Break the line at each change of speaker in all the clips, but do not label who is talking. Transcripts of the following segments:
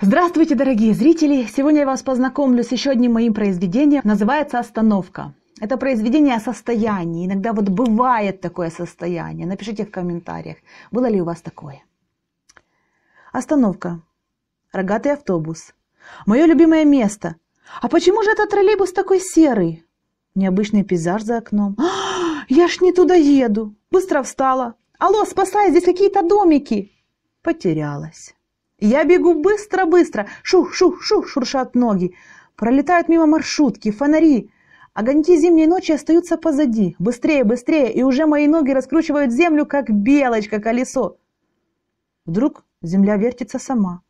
Здравствуйте, дорогие зрители! Сегодня я вас познакомлю с еще одним моим произведением. Называется «Остановка». Это произведение о состоянии. Иногда вот бывает такое состояние. Напишите в комментариях, было ли у вас такое. Остановка. Рогатый автобус. Мое любимое место. А почему же этот троллейбус такой серый? Необычный пейзаж за окном. А, я ж не туда еду. Быстро встала. Алло, спасай, здесь какие-то домики. Потерялась. Я бегу быстро-быстро, шух-шух-шух, шуршат ноги. Пролетают мимо маршрутки, фонари. Огоньки зимней ночи остаются позади. Быстрее, быстрее, и уже мои ноги раскручивают землю, как белочка колесо. Вдруг земля вертится сама.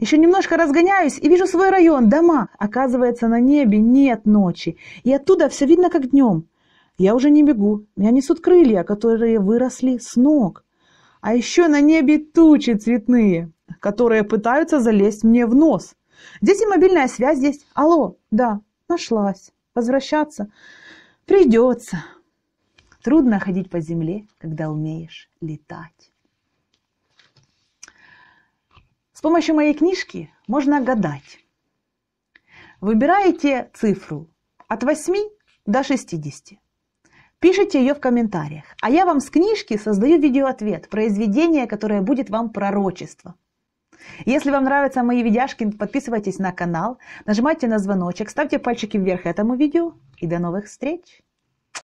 Еще немножко разгоняюсь и вижу свой район, дома. Оказывается, на небе нет ночи, и оттуда все видно, как днем. Я уже не бегу, меня несут крылья, которые выросли с ног. А еще на небе тучи цветные, которые пытаются залезть мне в нос. Здесь и мобильная связь здесь. Алло, да, нашлась. Возвращаться придется. Трудно ходить по земле, когда умеешь летать. С помощью моей книжки можно гадать. Выбираете цифру от 8 до 60. Пишите ее в комментариях. А я вам с книжки создаю видеоответ, произведение, которое будет вам пророчество. Если вам нравятся мои видяшки, подписывайтесь на канал, нажимайте на звоночек, ставьте пальчики вверх этому видео и до новых встреч!